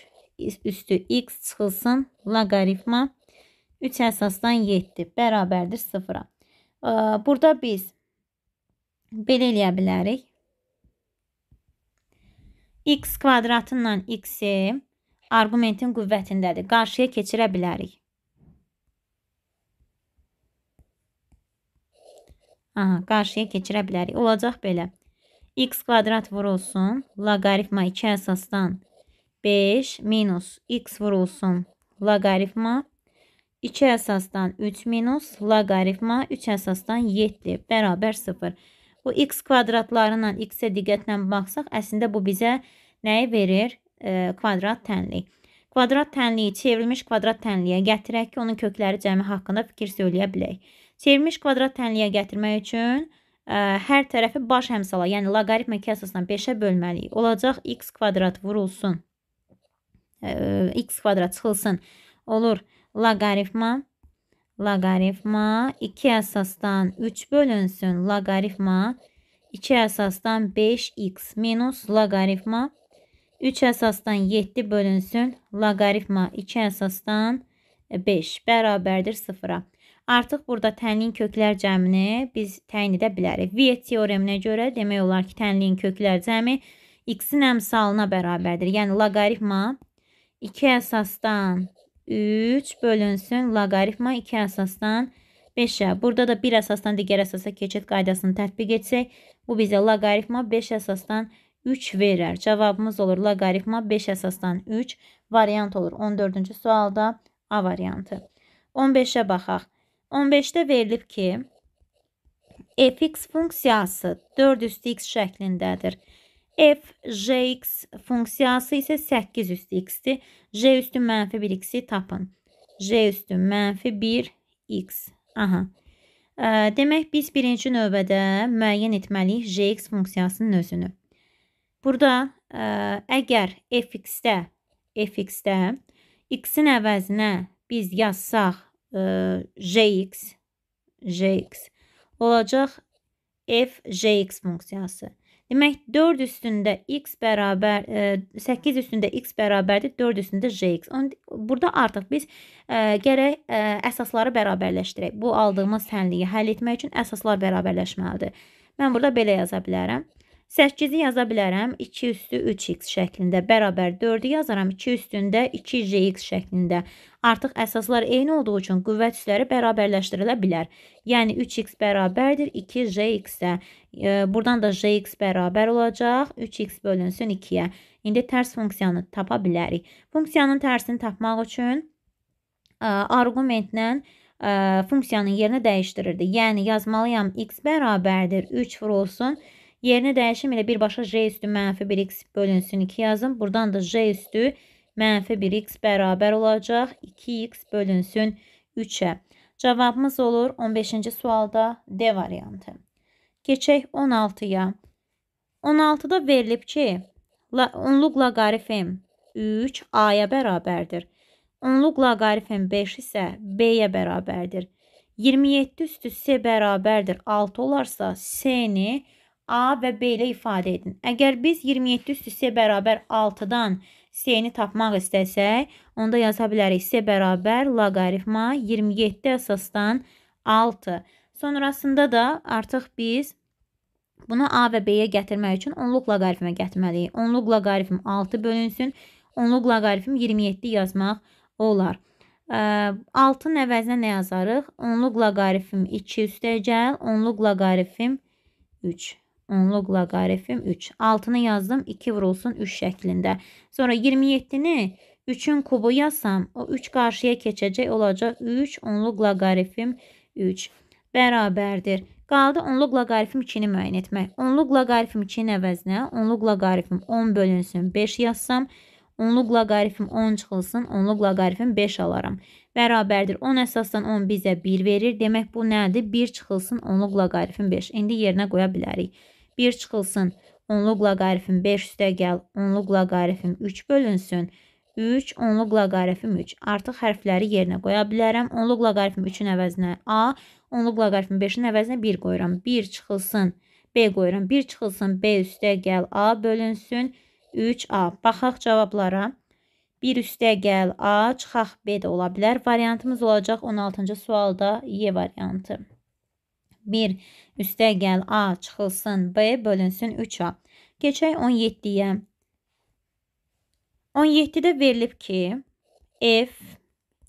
üstü x çıxılsın loqaritma 3 əsasdan 7 bərabərdir 0-a. E, burada biz belə eləyə bilərik. x kvadratından x-i arqumentin qüvvətindədir. Qarşıya keçirə bilərik. Aha, qarşıya keçirə bilərik. Olacaq belə. x kvadrat vurulsun, loqaritma 2 əsasdan 5 minus x vurulsun, loqaritma 2 əsasdan 3 minus loqaritma 3 əsasdan 7 bərabər 0. Bu x kvadratlarına x-ə diqqətlə baxsaq, əslində bu bizə nəyi verir? E, kvadrat tənlik. Kvadrat tənliyi çevrilmiş kvadrat tənliyə gətirək ki, onun kökləri cəmi haqqında fikir söyləyə bilək. Çevrilmiş kvadrat tənliyə gətirmək üçün ə, e, hər tərəfi baş həmsala, yəni loqaritm kasasına 5-ə bölməliyik. Olacaq x kvadrat vurulsun. Ə, e, x kvadrat çıxılsın. Olur loqaritma Logaritma 2 əsasdan 3 bölünsün. Logaritma 2 əsasdan 5x minus logaritma 3 əsasdan 7 bölünsün. Logaritma 2 əsasdan 5 e, bərabərdir 0-a. Artıq burada tənliyin köklər cəmini biz təyin edə bilərik. Viet teoreminə görə demək olar ki, tənliyin köklər cəmi x-in əmsalına bərabərdir. Yəni loqaritma 2 əsasdan 3 bölünsün loqaritma 2 əsasdan 5-ə. Burada da 1 əsasdan digər əsasa keçid qaydasını tətbiq etsək, bu bizə loqaritma 5 əsasdan 3 verər. Cavabımız olur loqaritma 5 əsasdan 3 variant olur. 14-cü sualda A variantı. 15-ə baxaq. 15-də verilib ki, fx funksiyası 4 üstü x şəklindədir. F jx funksiyası isə 8 üstü x-dir. j üstü mənfi 1x-i tapın. j üstü mənfi 1x. Aha. Demək, biz birinci növbədə müəyyən etməliyik jx funksiyasının özünü. Burada əgər fx-də fx-də x-in əvəzinə biz yazsaq jx jx olacaq f jx funksiyası. Demək 4 üstündə x bərabər 8 e, üstündə x bərabərdir 4 üstündə jx. Burada artıq biz ə, e, gərək ə, e, əsasları bərabərləşdirək. Bu aldığımız tənliyi həll etmək üçün əsaslar bərabərləşməlidir. Mən burada belə yaza bilərəm. 8-i yaza bilərəm 2 üstü 3x şəklində, bərabər 4-ü yazaram 2 üstündə 2jx şəklində. Artıq əsaslar eyni olduğu üçün qüvvət üsləri bərabərləşdirilə bilər. Yəni 3x bərabərdir 2jx-ə. Buradan da jx bərabər olacaq 3x bölünsün 2-yə. İndi tərs funksiyanı tapa bilərik. Funksiyanın tərsini tapmaq üçün arqumentlə funksiyanın yerini dəyişdirirdi. Yəni yazmalıyam x bərabərdir 3 vurulsun 2 Yerini dəyişim ilə birbaşa j üstü mənfi 1x bölünsün 2 yazın. Buradan da j üstü mənfi 1x bərabər olacaq 2x bölünsün 3-ə. Cavabımız olur 15-ci sualda D variantı. Keçək 16-ya. 16-da verilib ki, onluq loqarifm 3 A-ya bərabərdir. Onluq loqarifm 5 isə B-yə bərabərdir. 27 üstü S bərabərdir 6 olarsa S-ni A və B ilə ifadə edin. Əgər biz 27 üstü C bərabər 6-dan C-ni tapmaq istəsək, onda yaza bilərik C bərabər loqaritma 27 əsasdan 6. Sonrasında da artıq biz bunu A və B-yə gətirmək üçün onluq loqaritmə gətirməliyik. Onluq loqaritm 6 bölünsün, onluq loqaritm 27 yazmaq olar. 6-nın əvəzinə nə yazarıq? Onluq loqaritm 2 üstəcəl, onluq loqaritm 3. Onluqla qarifim 3. 6-nı yazdım 2 vurulsun 3 şəklində. Sonra 27-ni 3-ün kubu yazsam o 3 qarşıya keçəcək olacaq 3 onluqla qarifim 3 bərabərdir. Qaldı onluqla qarifim 2-ni müəyyən etmək. Onluqla qarifim 2-nin əvəzinə onluqla qarifim 10 bölünsün 5 yazsam onluqla qarifim 10 çıxılsın onluqla qarifim 5 alaram. Bərabərdir 10 əsasdan 10 bizə 1 verir. Demək bu nədir? 1 çıxılsın onluqla qarifim 5. İndi yerinə qoya bilərik. 1 çıxılsın. Onluqla qarifim 5 üstə gəl. Onluqla qarifim 3 bölünsün. 3, onluqla qarifim 3. Artıq hərfləri yerinə qoya bilərəm. Onluqla qarifim 3-ün əvəzinə A, onluqla qarifim 5-in əvəzinə 1 qoyuram. 1 çıxılsın, B qoyuram. 1 çıxılsın, B üstə gəl, A bölünsün, 3A. Baxaq cavablara. 1 üstə gəl, A, çıxaq B də ola bilər. Variantımız olacaq 16-cı sualda E variantı. 1 üstə gəl A çıxılsın B bölünsün 3A. Geçək 17-yə. 17-də verilib ki, F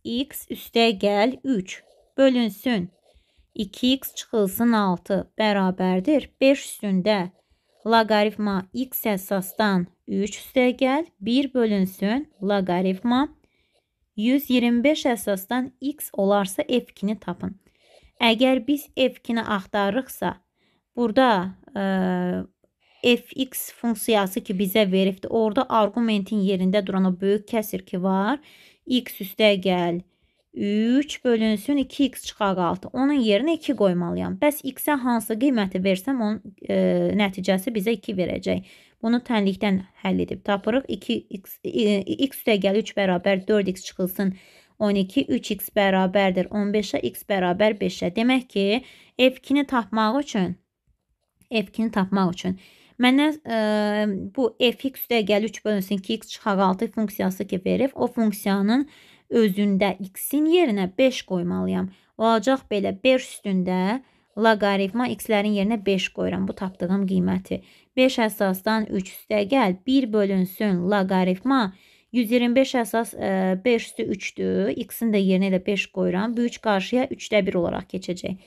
x üstə gəl 3 bölünsün 2x çıxılsın 6 bərabərdir 5 üstündə loqaritma x əsasdan 3 üstə gəl 1 bölünsün loqaritma 125 əsasdan x olarsa f2-ni tapın. Əgər biz f2-ni axtarırıqsa, burada ə, fx funksiyası ki, bizə veribdir. Orada arqumentin yerində duran o böyük kəsir ki var, x üstə gəl 3 bölünsün 2x çıxaq 6. Onun yerinə 2 qoymalıyam. Bəs x-ə hansı qiyməti versəm, onun ə, nəticəsi bizə 2 verəcək. Bunu tənlikdən həll edib tapırıq. 2x, ə, x üstə gəl 3 bərabər 4x çıxılsın 6. 12 3x bərabərdir 15-ə x bərabər 5-ə. Demək ki, f2-ni tapmaq üçün f2-ni tapmaq üçün mənə ə, e, bu fx dəyəri 3 bölünsün 2x çıxaq 6 funksiyası ki verib, o funksiyanın özündə x-in yerinə 5 qoymalıyam. Olacaq belə 5 üstündə loqaritma x-lərin yerinə 5 qoyuram bu tapdığım qiyməti. 5 əsasdan 3 üstə gəl 1 bölünsün loqaritma x 125 əsas 5 e, üstü 3-dür. X-in də yerinə elə 5 qoyuram. Bu 3 qarşıya 3də 1 olaraq keçəcək.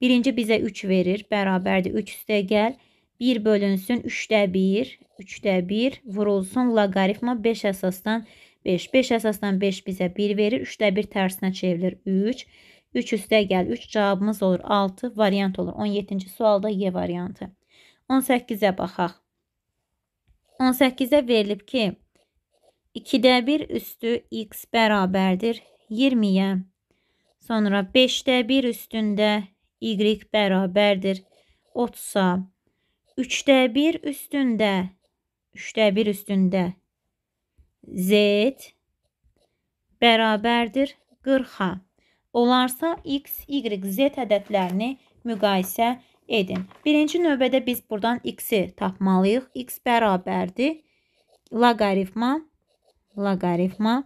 Birinci bizə 3 verir. Bərabərdir 3 üstə gəl. 1 bölünsün 3də 1. 3də 1 vurulsun. Loqaritma 5 əsasdan 5. 5 əsasdan 5 bizə 1 verir. 3də 1 tərsinə çevrilir 3. 3 üstə gəl. 3 cavabımız olur 6. Variant olur. 17-ci sualda Y variantı. 18-ə baxaq. 18-də verilib ki, 2'də 1 üstü x bərabərdir 20-yə. Sonra 5'də 1 üstündə y bərabərdir 30-a. 3'də 1 üstündə 3'də 1 üstündə z bərabərdir 40-a. Olarsa x, y, z ədədlərini müqayisə edin. Birinci növbədə biz buradan x-i tapmalıyıq. x bərabərdir loqaritma loqaritma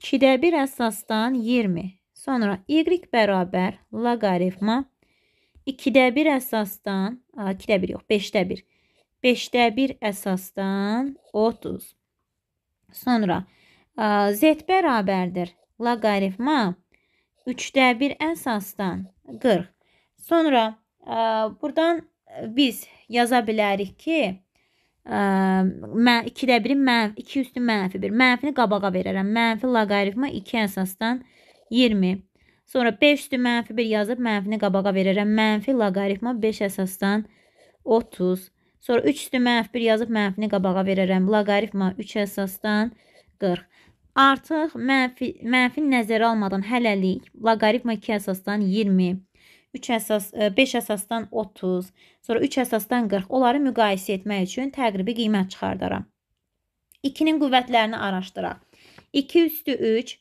2-də 1 əsasdan 20. Sonra y bərabər loqaritma 2-də 1 əsasdan, 2-də 1 yox, 5-də 1. 5-də 1 əsasdan 30. Sonra z bərabərdir loqaritma 3-də 1 əsasdan 40. Sonra ə, buradan biz yaza bilərik ki, Mə, 2-də 1-i mənfi, 2 üstü mənfi 1. Mənfini qabağa verərəm. Mənfi loqaritma 2 əsasdan 20. Sonra 5 üstü mənfi 1 yazıb mənfini qabağa verərəm. Mənfi loqaritma 5 əsasdan 30. Sonra 3 üstü mənfi 1 yazıb mənfini qabağa verərəm. Loqaritma 3 əsasdan 40. Artıq mənfi, mənfi nəzərə almadan hələlik loqaritma 2 əsasdan 20. 3 əsas 5 e, əsasdan 30, sonra 3 əsasdan 40 onları müqayisə etmək üçün təqribi qiymət çıxardaram. 2-nin qüvvətlərini araşdıraq. 2 üstü 3 e,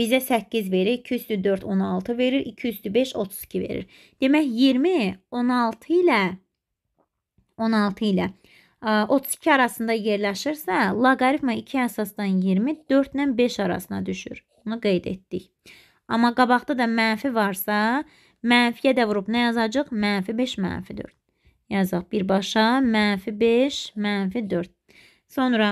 bizə 8 verir, 2 üstü 4 16 verir, 2 üstü 5 32 verir. Demək 20 16 ilə 16 ilə 32 e, arasında yerləşirsə, loqaritma 2 əsasdan 20, 4 ilə 5 arasına düşür. Bunu qeyd etdik. Amma qabaqda da mənfi varsa, Mənfiyə də vurub nə yazacaq? Mənfi 5, mənfi 4. Yazaq birbaşa mənfi 5, mənfi 4. Sonra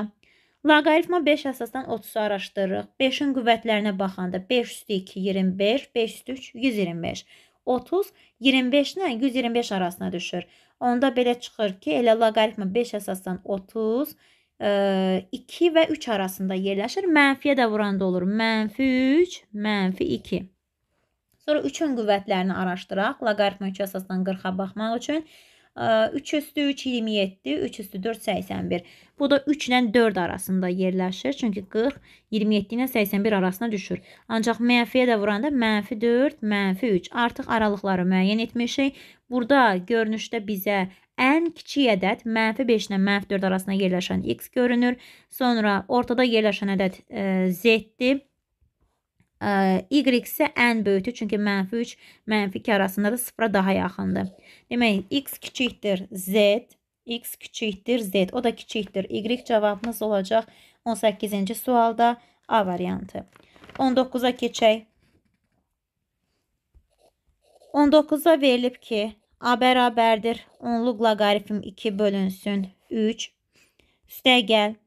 Loqaritma 5 əsasdan 30-u araşdırırıq. 5-in qüvvətlərinə baxanda 5 üstü 2 25, 5 üstü 3 125. 30 25 ilə 125 arasına düşür. Onda belə çıxır ki, elə loqaritma 5 əsasdan 30 2 e, və 3 arasında yerləşir. Mənfiyə də vuranda olur. Mənfi 3, mənfi 2. Sonra 3-ün qüvvətlərini araşdıraq. Loqaritm ölçüsasından 40-a baxmaq üçün 3 üstü 3 27, 3 üstü 4 81. Bu da 3 ilə 4 arasında yerləşir. Çünki 40 27 ilə 81 arasına düşür. Ancaq mənfiyə də vuranda mənfi 4, mənfi 3. Artıq aralıqları müəyyən etmişik. Burada görünüşdə bizə ən kiçik ədəd mənfi 5 ilə mənfi 4 arasında yerləşən x görünür. Sonra ortada yerləşən ədəd e, z-dir. Y isə ən böyükdür, çünki mənfi 3, mənfi 2 arasında da sıfıra daha yaxındır. Demək, X kiçikdir Z, X kiçikdir Z, o da kiçikdir. Y cavabımız olacaq 18-ci sualda A variantı. 19-a keçək. 19-da verilib ki, A bərabərdir, onluq loqarifm 2 bölünsün 3. Üstə gəl,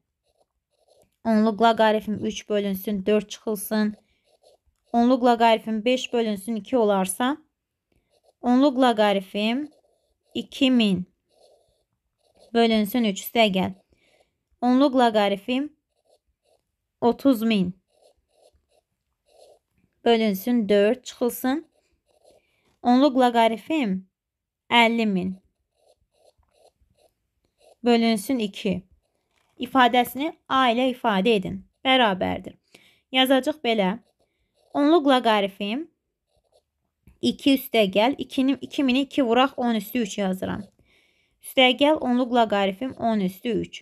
onluq loqarifm 3 bölünsün 4 çıxılsın 3. Onluq loqarifm 5 bölünsün 2 olarsa onluq loqarifm 2000 bölünsün 3 üstə gəl. Onluq loqarifm 30.000 bölünsün 4 çıxılsın. Onluq loqarifm 50.000 bölünsün 2 ifadəsini a ilə ifadə edin. Bərabərdir. Yazacaq belə. Onluqla qarifim 2 üstəgəl 2-nin 2000-i 2 vuraq 10 üstü 3 yazıram. Üstəgəl onluqla qarifim 10 üstü 3.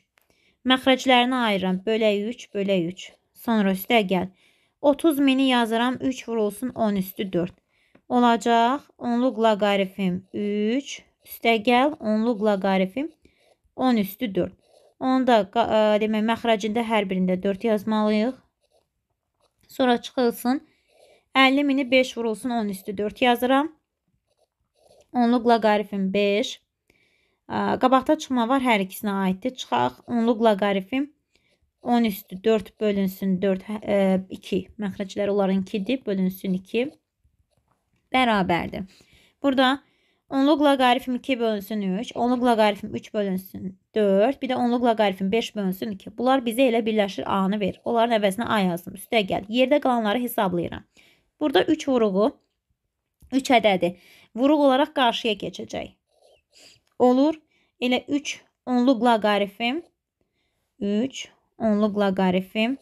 Məxrəclərini ayırıram. Bölək 3, bölək 3. Sonra üstəgəl 30 mini yazıram. 3 vurulsun 10 üstü 4. Olacaq onluqla qarifim 3 üstəgəl onluqla qarifim 10 üstü 4. Onu da ə, demək məxrəcində hər birində 4 yazmalıyıq. Sonra çıxılsın 4. 50 mini 5 vurulsun 10 üstü 4 yazıram. Onluqla qarifim 5. Qabaqda çıxma var hər ikisinə aiddir. Çıxaq onluqla qarifim 10 üstü 4 bölünsün 4 ə, hə, 2. E, Məxrəclər onlarınkidir, bölünsün 2. Bərabərdir. Burada onluqla qarifim 2 bölünsün 3, onluqla qarifim 3 bölünsün 4, bir də onluqla qarifim 5 bölünsün 2. Bunlar bizə elə birləşir A-nı verir. Onların əvəzinə A yazdım. Üstə gəl. Yerdə qalanları hesablayıram. Burada 3 vuruğu 3 ədədi. Vuruq olaraq qarşıya keçəcək. Olur. Elə 3 onluq laqarifim. 3 onluq laqarifim.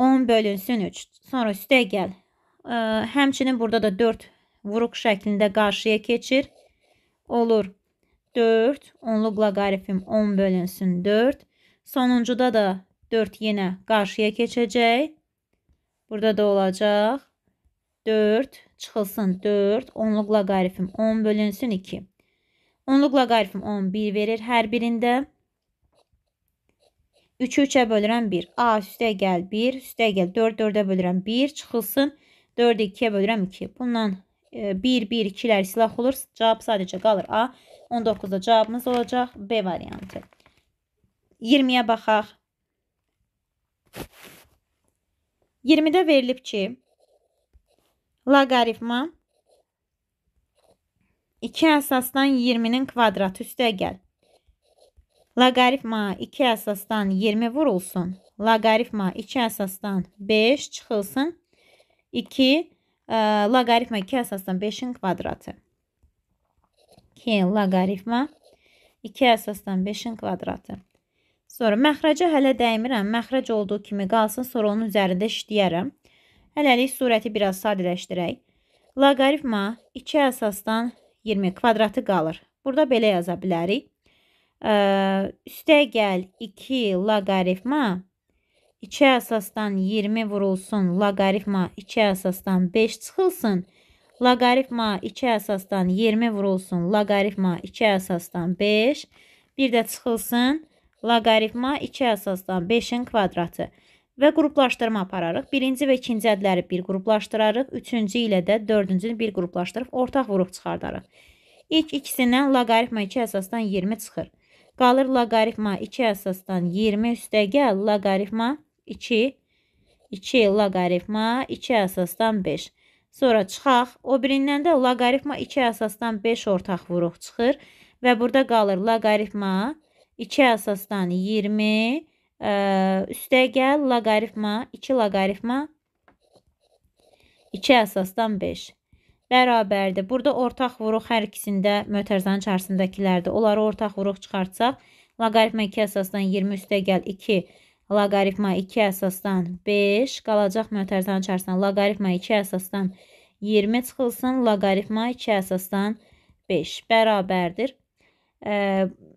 10 bölünsün 3. Sonra üstə gəl. E, həmçinin burada da 4 vuruq şəklində qarşıya keçir. Olur. 4 onluq laqarifim 10 bölünsün 4. Sonuncuda da 4 yenə qarşıya keçəcək. Burada da olacaq 4 çıxılsın 4. Onluqla qarifim 10 bölünsün 2. Onluqla qarifim 11 verir hər birində. 3-ü 3-ə bölürəm 1. A üstə gəl 1, üstə gəl 4, 4-ə bölürəm 1, çıxılsın 4-ü 2-yə bölürəm 2. Bundan 1, 1, 2-lər silah olur. Cavab sadəcə qalır A. 19-da cavabımız olacaq B variantı. 20-yə baxaq. 20-də verilib ki, loqaritma 2 əsasdan 20-nin kvadratı üstə gəl. Loqaritma 2 əsasdan 20 vurulsun. Loqaritma 2 əsasdan 5 çıxılsın. 2 e, loqaritma 2 əsasdan 5-in kvadratı. 2 loqaritma 2 əsasdan 5-in kvadratı. Sonra məxrəcə hələ dəymirəm, məxrəc olduğu kimi qalsın, sonra onun üzərində işləyərəm. Hələlik surəti biraz sadələşdirək. Loqaritma 2 əsasdan 20 kvadratı qalır. Burada belə yaza bilərik. Ə, üstə gəl 2 loqaritma 2 əsasdan 20 vurulsun, loqaritma 2 əsasdan 5 çıxılsın. Loqaritma 2 əsasdan 20 vurulsun, loqaritma 2 əsasdan 5, bir də çıxılsın. Loqaritma 2 əsasdan 5-in kvadratı və qruplaşdırma apararıq. Birinci və ikinci ədləri bir qruplaşdırarıq. Üçüncü ilə də dördüncünü bir qruplaşdırıb ortaq vuruq çıxardarıq. İlk ikisindən loqaritma 2 əsasdan 20 çıxır. Qalır loqaritma 2 əsasdan 20 üstəgəl loqaritma 2, 2 loqaritma 2 əsasdan 5. Sonra çıxaq, o birindən də loqaritma 2 əsasdan 5 ortaq vuruq çıxır və burada qalır loqaritma 2 əsasdan 20 ə, e, üstəgəl loqaritma 2 loqaritma 2 əsasdan 5 bərabərdir. Burada ortaq vuruq hər ikisində mötərizənin içərisindakilərdir. Onları ortaq vuruq çıxartsaq, loqaritma 2 əsasdan 20 üstəgəl 2 loqaritma 2 əsasdan 5 qalacaq mötərizənin içərisində loqaritma 2 əsasdan 20 çıxılsın, loqaritma 2 əsasdan 5 bərabərdir. Ə, e,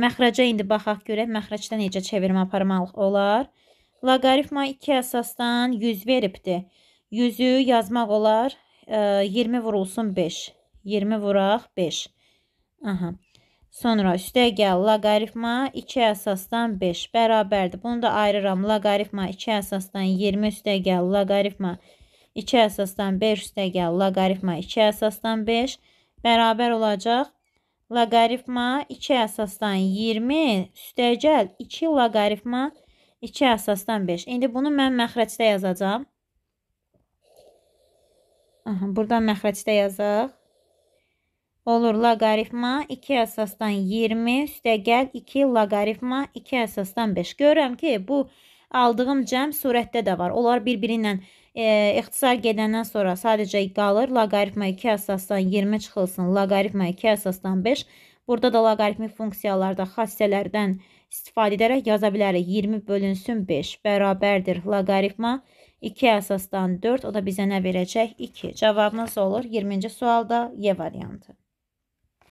Məxrəcə indi baxaq görək, məxrəcdə necə çevirmə aparmaq olar? Loqaritma 2 əsasdan 100 veribdir. 100-ü yazmaq olar, e, 20 vurulsun 5. 20 vuraq 5. Aha. Sonra üstə gəl, loqaritma 2 əsasdan 5 bərabərdir. Bunu da ayırıram, loqaritma 2 əsasdan 20 üstə gəl, loqaritma 2 əsasdan 5 üstə gəl, loqaritma 2 əsasdan 5 bərabər olacaq 5 loqaritma 2 əsasdan 20, üstəgəl 2 loqaritma 2 əsasdan 5. İndi bunu mən məxrəcdə yazacam. Aha, buradan məxrəcdə yazaq. Olur loqaritma 2 əsasdan 20, üstəgəl 2 loqaritma 2 əsasdan 5. Görürəm ki, bu aldığım cəm surətdə də var. Onlar bir-biri ilə e, ixtisar gedəndən sonra sadəcə qalır loqaritma 2 əsasdan 20 çıxılsın, loqaritma 2 əsasdan 5. Burada da loqaritmik funksiyalarda xassələrdən istifadə edərək yaza bilərik. 20 bölünsün 5 bərabərdir loqaritma 2 əsasdan 4, o da bizə nə verəcək? 2. Cavabımız olur 20-ci sualda Y variantı.